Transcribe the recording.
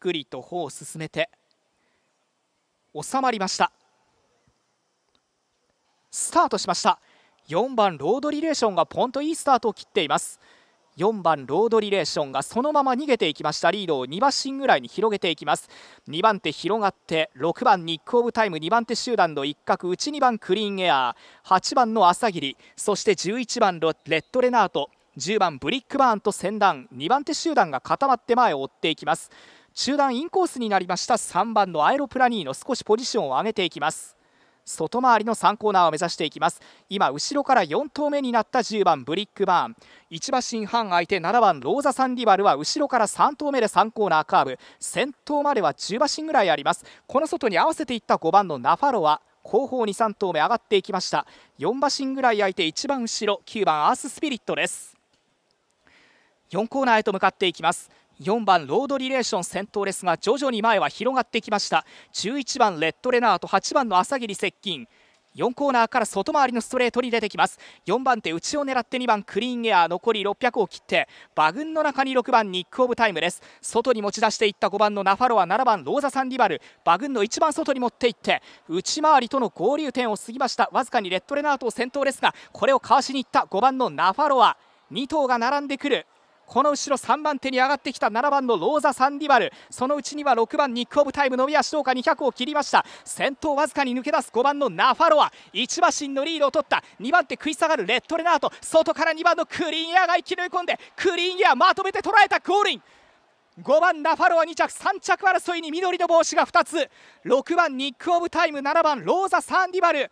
くりと歩を進めて収まりましたスタートしました4番ロードリレーションがポンといいスタートを切っています4番ロードリレーションがそのまま逃げていきましたリードを2馬身ぐらいに広げていきます2番手広がって6番ニックオブタイム2番手集団の一角内2番クリーンエアー8番の朝霧そして11番レッドレナート10番ブリックバーンと先団2番手集団が固まって前を追っていきます中段インコースになりました3番のアエロプラニーノ少しポジションを上げていきます外回りの3コーナーを目指していきます今後ろから4投目になった10番ブリックバーン1馬身半相手7番ローザ・サンディバルは後ろから3投目で3コーナーカーブ先頭までは10馬身ぐらいありますこの外に合わせていった5番のナファロは後方に3投目上がっていきました4馬身ぐらい相手1番後ろ9番アーススピリットです4コーナーへと向かっていきます4番ロードリレーション先頭ですが徐々に前は広がってきました11番レッドレナーと8番の朝霧接近4コーナーから外回りのストレートに出てきます4番手内を狙って2番クリーンエア残り600を切って馬群の中に6番ニックオブタイムです外に持ち出していった5番のナファロア7番ローザサンリバル馬群の一番外に持っていって内回りとの合流点を過ぎましたわずかにレッドレナートを先頭ですがこれをかわしにいった5番のナファロア2頭が並んでくるこの後ろ3番手に上がってきた7番のローザ・サンディバルそのうちには6番ニック・オブ・タイムび足どうか200を切りました先頭わずかに抜け出す5番のナファロア1馬身のリードを取った2番手食い下がるレッド・レナート外から2番のクリーンエアが生き抜い込んでクリーンエアまとめて捉えたゴールイン5番ナファロア2着3着争いに緑の帽子が2つ6番ニック・オブ・タイム7番ローザ・サンディバル